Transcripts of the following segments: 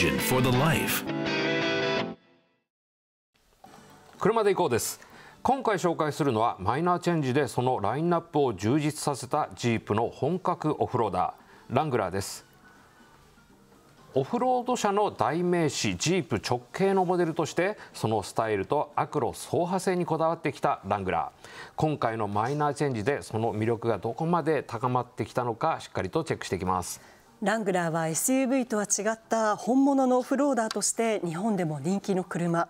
engine for the life. 車で行こうです。今回紹介するのはマイナーチェンジでそのラインナップを充実させたジープの本格オフローダーラングラーですオフロード車の代名詞ジープ直系のモデルとしてそのスタイルとアクロ走破性にこだわってきたラングラー今回のマイナーチェンジでその魅力がどこまで高まってきたのかしっかりとチェックしていきますラングラーは SUV とは違った本物のオフローダーとして日本でも人気の車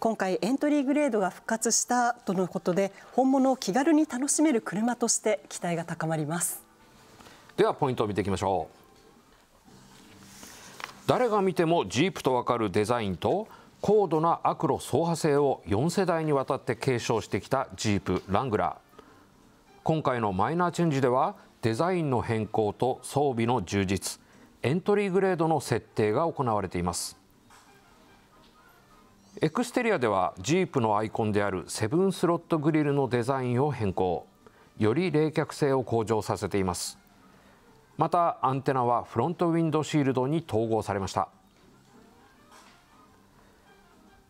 今回エントリーグレードが復活したとのことで本物を気軽に楽しめる車として期待が高まりますではポイントを見ていきましょう誰が見てもジープとわかるデザインと高度な悪路走破性を4世代にわたって継承してきたジープラングラー今回のマイナーチェンジではデザインの変更と装備の充実エントリーグレードの設定が行われていますエクステリアではジープのアイコンであるセブンスロットグリルのデザインを変更より冷却性を向上させていますまたアンテナはフロントウィンドシールドに統合されました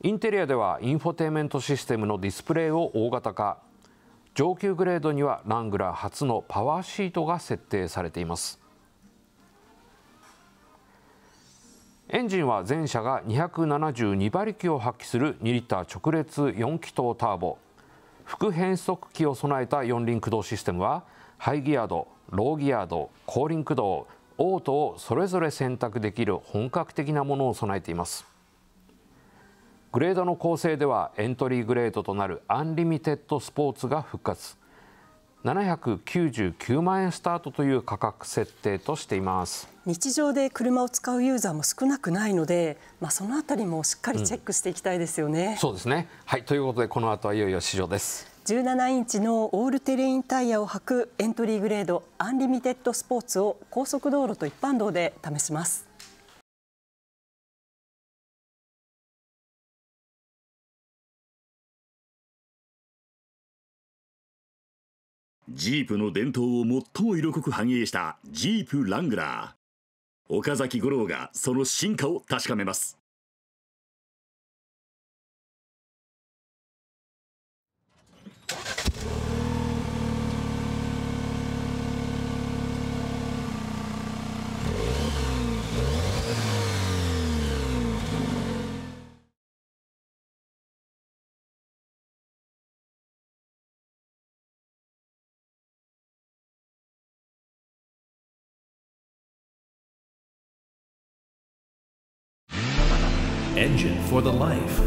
インテリアではインフォテイメントシステムのディスプレイを大型化上級グレードにはラングラー初のパワーシートが設定されていますエンジンは前車が272馬力を発揮する2リッター直列4気筒ターボ副変速機を備えた4輪駆動システムはハイギアドローギアド後輪駆動オートをそれぞれ選択できる本格的なものを備えていますグレードの構成ではエントリーグレードとなるアンリミテッドスポーツが復活799万円スタートという価格設定としています日常で車を使うユーザーも少なくないので、まあ、そのあたりもしっかりチェックしていきたいですよね。うん、そうですねはいということでこの後はいよいよ市場です。17インチのオールテレインタイヤを履くエントリーグレードアンリミテッドスポーツを高速道路と一般道で試します。ジープの伝統を最も色濃く反映したジープラングラー岡崎五郎がその進化を確かめます Engine for the life.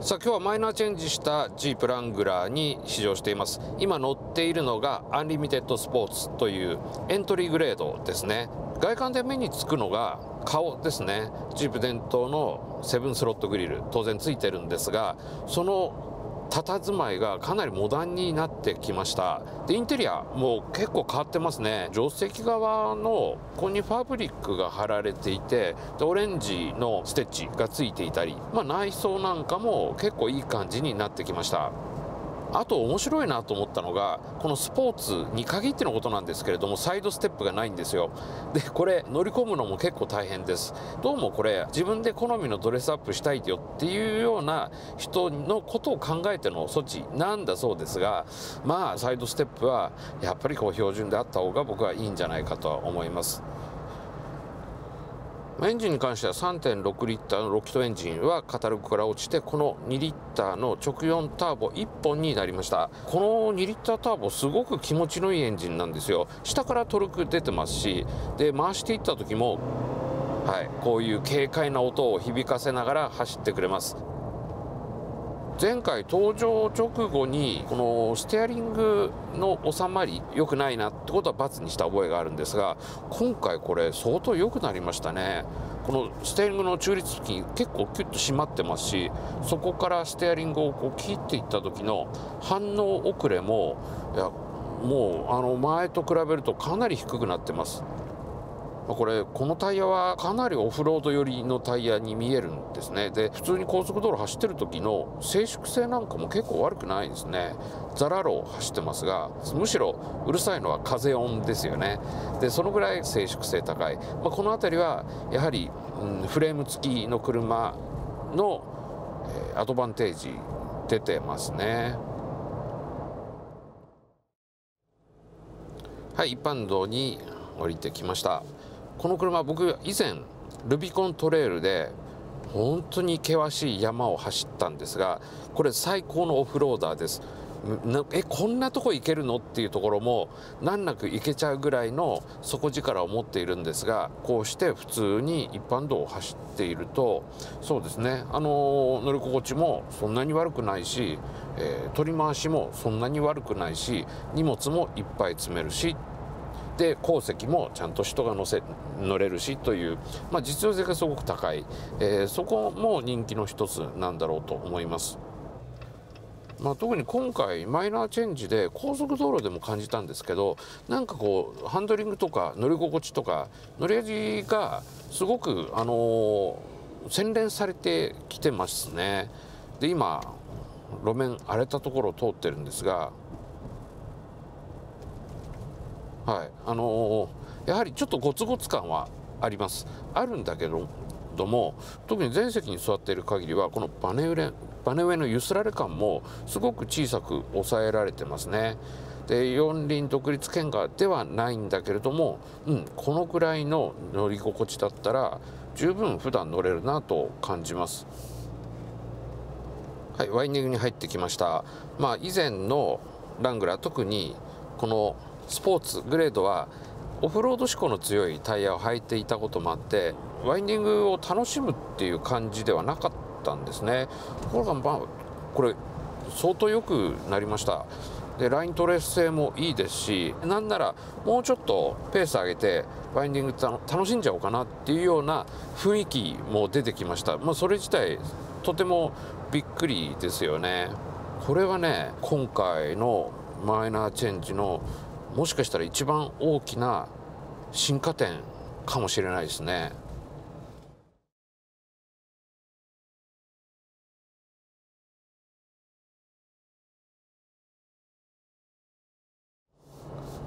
さあ今日はマイナーチェンジしたジープラングラーに試乗しています今乗っているのがアンリミテッドスポーツというエントリーグレードですね外観で目につくのが顔ですねジープ伝統のセブンスロットグリル当然ついてるんですがその佇まいがかなりモダンになってきましたでインテリアも結構変わってますね助手席側のここにファブリックが貼られていてでオレンジのステッチがついていたり、まあ、内装なんかも結構いい感じになってきましたあと面白いなと思ったのがこのスポーツに限ってのことなんですけれどもサイドステップがないんですよでこれ乗り込むのも結構大変ですどうもこれ自分で好みのドレスアップしたいよっていうような人のことを考えての措置なんだそうですがまあサイドステップはやっぱりこう標準であった方が僕はいいんじゃないかとは思います。エンジンに関しては3.6リッターの6気筒エンジンはカタログから落ちてこの2リッターの直4ターボ1本になりましたこの2リッターターボすごく気持ちのいいエンジンなんですよ下からトルク出てますしで回していった時もはい、こういう軽快な音を響かせながら走ってくれます前回登場直後にこのステアリングの収まり良くないなってことは×にした覚えがあるんですが今回これ相当良くなりましたねこのステアリングの中立付近結構キュッと締まってますしそこからステアリングをこう切っていった時の反応遅れもいやもうあの前と比べるとかなり低くなってますこれこのタイヤはかなりオフロード寄りのタイヤに見えるんですねで普通に高速道路走ってる時の静粛性なんかも結構悪くないですねザラロ走ってますがむしろうるさいのは風音ですよねでそのぐらい静粛性高い、まあ、この辺りはやはり、うん、フレーム付きの車のアドバンテージ出てますねはい一般道に降りてきましたこの車僕以前ルビコントレールで本当に険しい山を走ったんですがこれ最高のオフローダーですえこんなとこ行けるのっていうところも難なく行けちゃうぐらいの底力を持っているんですがこうして普通に一般道を走っているとそうですねあの乗り心地もそんなに悪くないし、えー、取り回しもそんなに悪くないし荷物もいっぱい詰めるしで鉱石もちゃんと人が乗せ乗れるしという、まあ、実用性がすごく高い、えー、そこも人気の一つなんだろうと思います。まあ、特に今回マイナーチェンジで高速道路でも感じたんですけどなんかこうハンドリングとか乗り心地とか乗り味がすごく、あのー、洗練されてきてますね。で今路面荒れたところを通ってるんですがはいあのー、やはりちょっとゴツゴツ感はありますあるんだけどども特に前席に座っている限りはこのバネ上バネ上の揺すられ感もすごく小さく抑えられてますね。で四輪独立圏外ではないんだけれども、うん、このくらいの乗り心地だったら十分普段乗れるなと感じます。はい、ワインディングに入ってきました。まあ、以前のラングラー特にこのスポーツグレードはオフロード志向の強いタイヤを履いていたこともあってワインディングを楽しむっていう感じではなかったんですねところがまあこれ相当良くなりましたでライントレース性もいいですしなんならもうちょっとペース上げてワインディング楽しんじゃおうかなっていうような雰囲気も出てきました、まあ、それ自体とてもびっくりですよねこれはね今回のマイナーチェンジのもしかしたら一番大きな進化点かもしれないですね。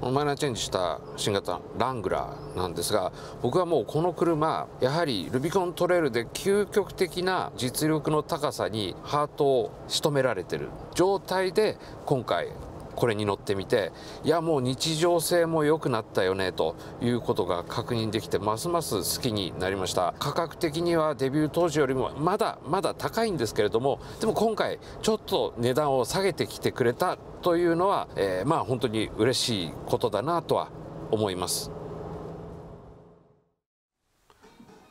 マイナーチェンジした新型ラングラーなんですが僕はもうこの車やはりルビコントレールで究極的な実力の高さにハートを仕留められてる状態で今回これに乗ってみていやもう日常性も良くなったよねということが確認できてますます好きになりました価格的にはデビュー当時よりもまだまだ高いんですけれどもでも今回ちょっと値段を下げてきてくれたというのは、えー、まあ本当に嬉しいことだなとは思います。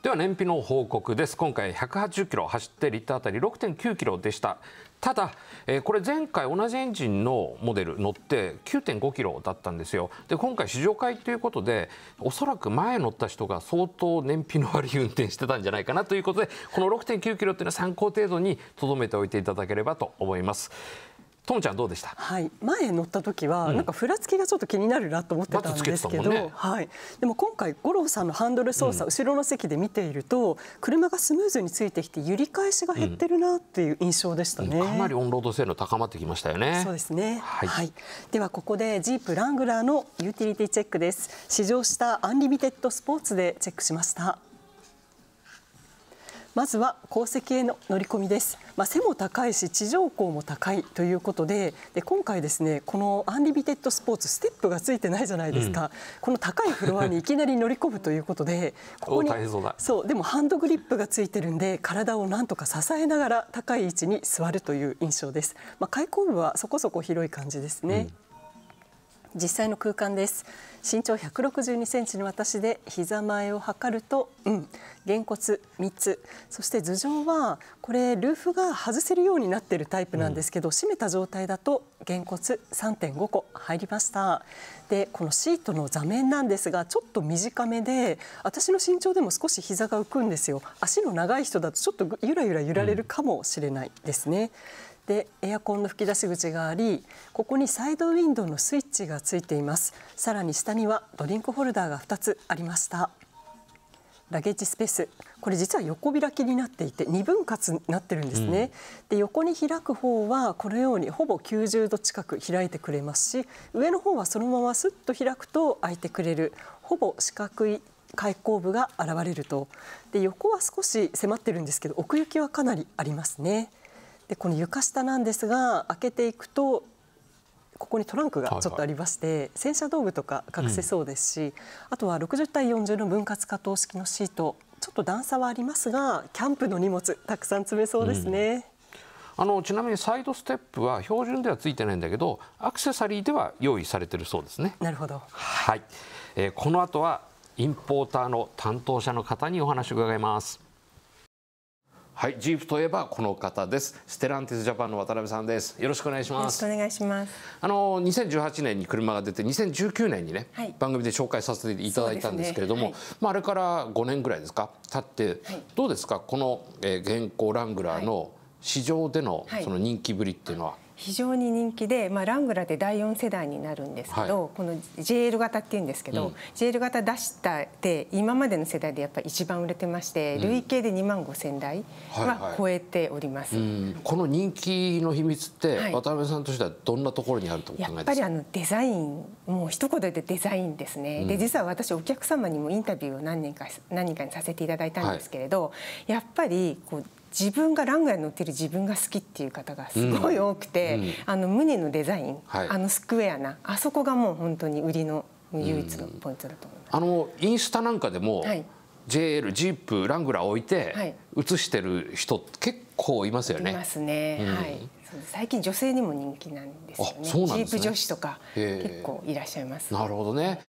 では燃費の報告です今回180キロ走ってリッターあたり6.9キロでしたただ、えー、これ前回同じエンジンのモデル乗って9.5キロだったんですよで今回試乗会ということでおそらく前乗った人が相当燃費の悪い運転してたんじゃないかなということでこの6.9キロというのは参考程度にとどめておいていただければと思いますともちゃんどうでした、はい、前乗った時は、なんかふらつきがちょっと気になるなと思ってたんですけど、はい、でも今回五郎さんのハンドル操作、うん、後ろの席で見ていると車がスムーズについてきて揺り返しが減ってるなっていう印象でしたね、うん、かなりオンロード性能高まってきましたよねそうですね、はい、はい、ではここでジープラングラーのユーティリティチェックです試乗したアンリミテッドスポーツでチェックしました。まずは鉱石への乗り込みです、まあ、背も高いし地上高も高いということでで今回ですねこのアンリビテッドスポーツステップがついてないじゃないですか、うん、この高いフロアにいきなり乗り込むということでここにそうでもハンドグリップがついてるんで体をなんとか支えながら高い位置に座るという印象です、まあ、開口部はそこそこ広い感じですね、うん実際の空間です身長162センチの私で膝前を測るとうんげ骨3つそして頭上はこれルーフが外せるようになってるタイプなんですけど、うん、閉めた状態だとげ骨3.5個入りましたでこのシートの座面なんですがちょっと短めで私の身長でも少し膝が浮くんですよ足の長い人だとちょっとゆらゆら揺られるかもしれないですね、うんでエアコンの吹き出し口がありここにサイドウィンドウのスイッチがついていますさらに下にはドリンクホルダーが2つありましたラゲッジスペースこれ実は横開きになっていて2分割になってるんですね、うん、で横に開く方はこのようにほぼ90度近く開いてくれますし上の方はそのまますっと開くと開いてくれるほぼ四角い開口部が現れるとで横は少し迫ってるんですけど奥行きはかなりありますねでこの床下なんですが開けていくとここにトランクがちょっとありまして、はいはい、洗車道具とか隠せそうですし、うん、あとは60対40の分割加等式のシートちょっと段差はありますがキャンプの荷物たくさん詰めそうですね。うん、あのちなみにサイドステップは標準ではついてないんだけどアクセサリーでは用意されてるそうですね。なるほど、はいえー、この後はインポーターの担当者の方にお話を伺います。はい、ジープといえばこの方です。ステランティスジャパンの渡辺さんです。よろしくお願いします。お願いします。あの2018年に車が出て、2019年にね、はい、番組で紹介させていただいたんですけれども、ねはい、まああれから5年ぐらいですか経って、はい、どうですかこの、えー、現行ラングラーの市場でのその人気ぶりっていうのは。非常に人気で、まあ、ラングラーで第4世代になるんですけど、はい、この JL 型っていうんですけど、うん、JL 型出したって今までの世代でやっぱり一番売れてまして、累計で2万5千台は超えております、はいはい、この人気の秘密って、渡辺さんとしてはどんなところにあるとい、すやっぱりあのデザインもう一言でデザインですね、うん、で実は私お客様にもインタビューを何人か何人かにさせていただいたんですけれど、やっぱりこう自分がランガーに乗ってる自分が好きっていう方がすごい多くて、うん、あの胸のデザイン、はい、あのスクエアなあそこがもう本当に売りの唯一のポイントだと思います。あのインスタなんかでも、はい JL ジープラングラー置いて写してる人結構いますよね。いますね。うん、はい。最近女性にも人気なんですよね。ねジープ女子とか結構いらっしゃいます、なるほどね。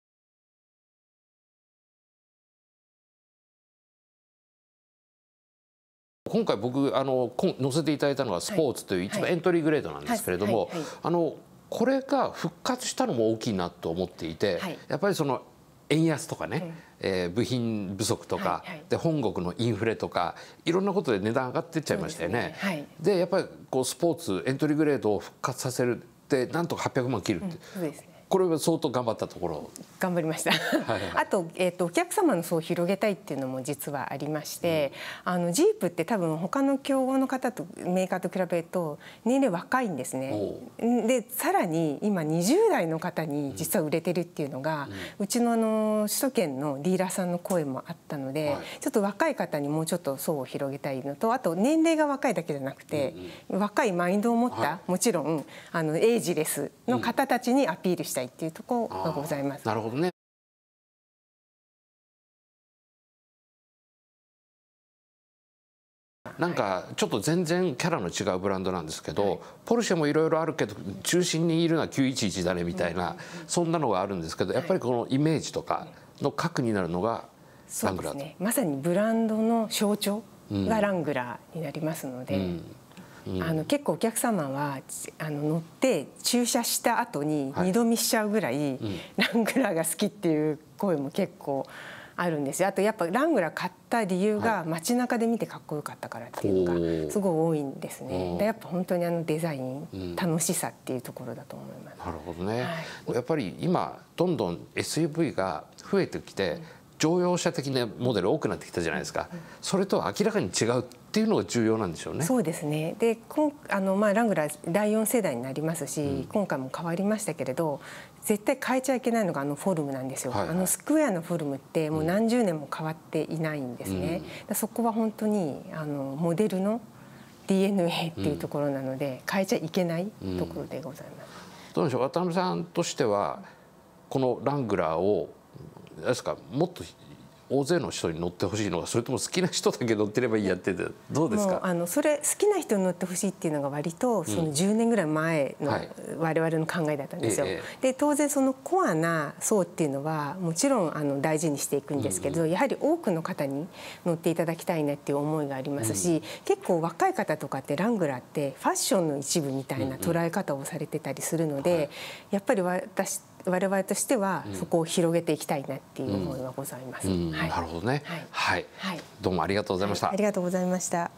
今回僕あの載せていただいたのがスポーツという一番エントリーグレードなんですけれども、あのこれが復活したのも大きいなと思っていて、やっぱりその円安とかね、えー、部品不足とか、で本国のインフレとかいろんなことで値段上がってっちゃいましたよね。でやっぱりこうスポーツエントリーグレードを復活させるってなんとか800万切るって、これは相当頑張ったところ頑張りましたはい、あと,、えーと、とお客様の層を広げたいっていうのも実はありまして、うん、あのジープって多分他の競合の方とメーカーと比べると年齢若いんですねでさらに今20代の方に実は売れてるっていうのが、うん、うちのあの首都圏のディーラーさんの声もあったので、はい、ちょっと若い方にもうちょっと層を広げたいのとあと年齢が若いだけじゃなくて、うんうん、若いマインドを持った、はい、もちろんあのエイジレスの方たちにアピールしてたいっていうところがございます。なるほどね。なんかちょっと全然キャラの違うブランドなんですけど、はい、ポルシェもいろいろあるけど中心にいるのは911だねみたいな、そんなのがあるんですけどやっぱりこのイメージとかの核になるのがラングラーと、ね、まさにブランドの象徴がラングラーになりますので。うんうんあの結構お客様はあの乗って駐車した後に二度見しちゃうぐらい、はい、ラングラーが好きっていう声も結構あるんですよあとやっぱラングラー買った理由が街中で見てかっこよかったからっていうのがすごい多いんですね、でやっぱ本当にあのデザイン、楽しさっていうところだと思いますなるほどね、はい、やっぱり今どんどん SUV が増えてきて、乗用車的なモデル多くなってきたじゃないですか、それとは明らかに違うっていうのが重要なんでしょうね。そうですねで今あの、まあ、ラングラー第4世代になりますし、うん、今回も変わりましたけれど絶対変えちゃいけないのがあのフォルムなんですよ、はいはい、あのスクエアのフォルムってもう何十年も変わっていないんですね、うん、そこは本当にあのモデルの DNA っていうところなので、うん、変えちゃいけないところでございます、どうでしょう渡辺さんとしてはこのラングラーをですかもっと大勢の人に乗ってほしいのかそれとも好きな人だけ乗ってればいいやっててどうですかあのそれ好きな人に乗ってほしいっていうのが割とその10年ぐらい前の我々の考えだったんですよ。うんはい、で当然そのコアな層っていうのはもちろんあの大事にしていくんですけど、うん、やはり多くの方に乗っていただきたいなっていう思いがありますし、うん、結構若い方とかってラングラーってファッションの一部みたいな捉え方をされてたりするので、やっぱり私我々としてはそこを広げていきたいなっていう思いはございます。なるほどね。はい。はい、どうもありがとうございました。ありがとうございました。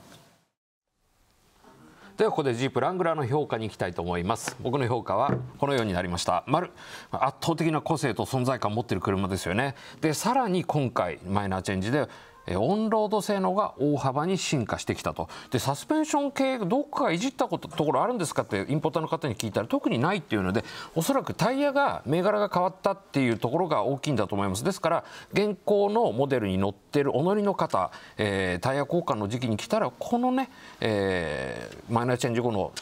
ではここでジープラングラーの評価にいきたいと思います僕の評価はこのようになりました丸圧倒的な個性と存在感を持っている車ですよねでさらに今回マイナーチェンジでオンロード性能が大幅に進化してきたとでサスペンション系どこかいじったことところあるんですかってインポーターの方に聞いたら特にないっていうのでおそらくタイヤが銘柄が変わったっていうところが大きいんだと思いますですから現行のモデルに乗ってるお乗りの方、えー、タイヤ交換の時期に来たらこのね、えー、マイナーチェンジ後の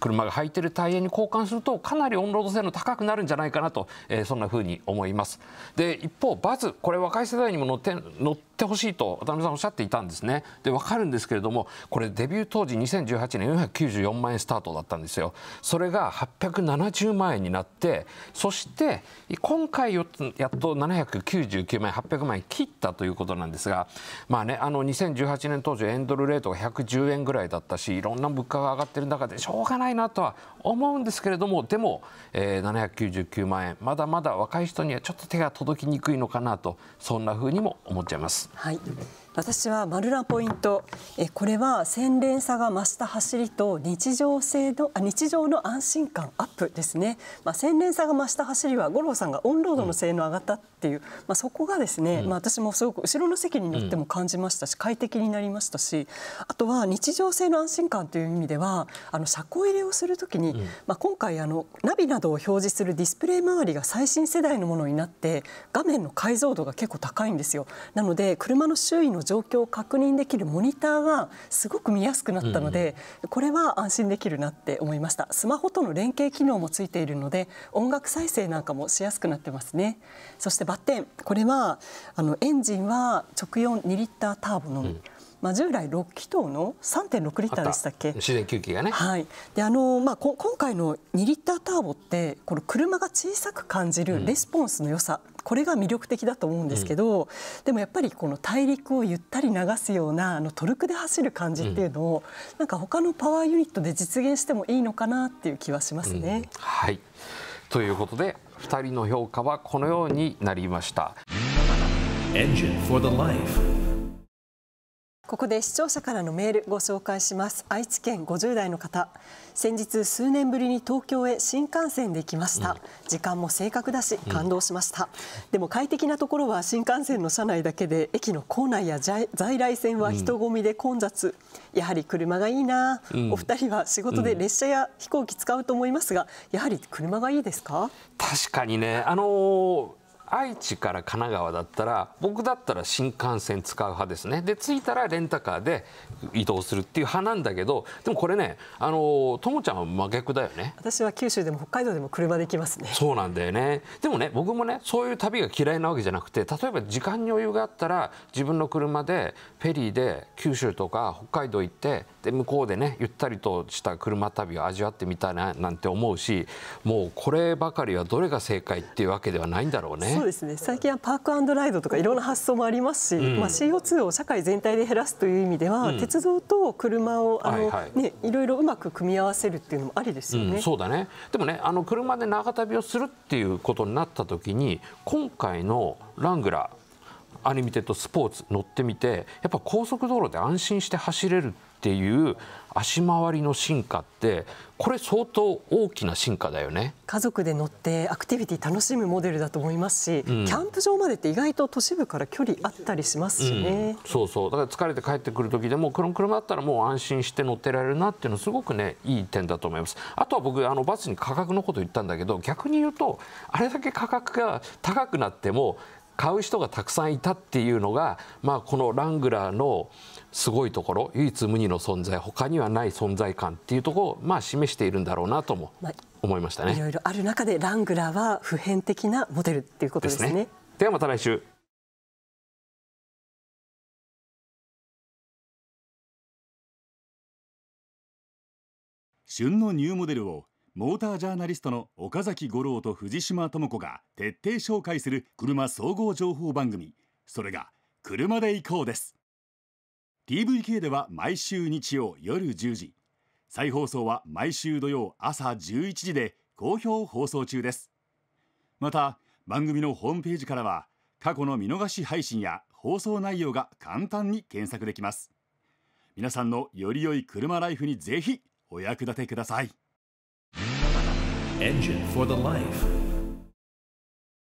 車が履いてるタイヤに交換するとかなりオンロード性能高くなるんじゃないかなと、えー、そんなふうに思いますで一方バズこれ若い世代にも乗って乗ってほしいと渡辺さんおっしゃっていたんですねで分かるんですけれどもこれデビュー当時2018年494万円スタートだったんですよそれが870万円になってそして今回やっと799万円800万円切ったということなんですがまあねあの2018年当時エンドルレートが110円ぐらいだったしいろんな物価が上がってる中でしょうがないなとは思うんですけれどもでも、えー、799万円まだまだ若い人にはちょっと手が届きにくいのかなとそんなふうにも思っちゃいます。はい私は丸なポイントえこれは洗練さが増した走りと日常性のあ日常の安心感アップですね、まあ、洗練さが増した走りは五郎さんがオンロードの性能上がったっていう、うん、まあ、そこがですね、うん、まあ、私もすごく後ろの席に乗っても感じましたし、快適になりましたしあとは日常性の安心感という意味ではあの車庫入れをするときに、まあ、今回あのナビなどを表示するディスプレイ周りが最新世代のものになって画面の解像度が結構高いんですよ。なので車の周囲の状況を確認できるモニターがすごく見やすくなったので、うん、これは安心できるなって思いましたスマホとの連携機能もついているので音楽再生なんかもしやすくなってますねそしてバッテンこれはあのエンジンは直42リッターターボのうんまあ、従来6気筒の3.6リッターでしたっけ自然吸気がね、はい、であのまあ、今回の2リッターターボってこの車が小さく感じるレスポンスの良さ、うんこれが魅力的だと思うんですけど、うん、でもやっぱりこの大陸をゆったり流すようなあのトルクで走る感じっていうのを、うん、なんか他のパワーユニットで実現してもいいのかなっていう気はしますね。うん、はいということで2人の評価はこのようになりました。ここで視聴者からのメールご紹介します愛知県50代の方先日数年ぶりに東京へ新幹線で行きました、うん、時間も正確だし感動しました、うん、でも快適なところは新幹線の車内だけで駅の構内や在来線は人混みで混雑、うん、やはり車がいいな、お二人は仕事で列車や飛行機使うと思いますがやはり車がいいですか確かにねあのー愛知から神奈川だったら僕だったら新幹線使う派ですねで着いたらレンタカーで移動するっていう派なんだけどでもこれねあのともちゃんは真逆だよね私は九州でも北海道でも車で行きますねそうなんだよねでもね僕もねそういう旅が嫌いなわけじゃなくて例えば時間に余裕があったら自分の車でフェリーで九州とか北海道行ってで向こうでねゆったりとした車旅を味わってみたいななんて思うしもうこればかりはどれが正解っていうわけではないんだろうね。そうですね最近はパークライドとかいろんな発想もありますし、うん、まあ、CO2 を社会全体で減らすという意味では、うん、鉄道と車をあの、はいはい、ね、いろいろうまく組み合わせるっていうのもありですよね。うん、そうだねでもねあの車で長旅をするっていうことになった時に今回のラングラーアニメテッドスポーツ乗ってみてやっぱ高速道路で安心して走れるっていう足回りの進化ってこれ相当大きな進化だよね家族で乗ってアクティビティ楽しむモデルだと思いますし、うん、キャンプ場までって意外と都市部から距離あったりしますしね、うん、そうそうだから疲れて帰ってくる時でもこの車だったらもう安心して乗ってられるなっていうのすごくねいい点だと思いますあとは僕あのバスに価格のこと言ったんだけど逆に言うとあれだけ価格が高くなっても買う人がたくさんいたっていうのが、まあ、このラングラーのすごいところ唯一無二の存在他にはない存在感っていうところを、まあ、示しているんだろうなとも思いましたね、まあ、いろいろある中でラングラーは普遍的なモデルっていうことですね。ですねではまた来週旬のニューモデルをモータージャーナリストの岡崎五郎と藤島智子が徹底紹介する車総合情報番組それが「車で行こう」です TVK では毎週日曜夜10時再放送は毎週土曜朝11時で好評放送中ですまた番組のホームページからは過去の見逃し配信や放送内容が簡単に検索できます皆さんのより良い車ライフにぜひお役立てください Engine for the Life.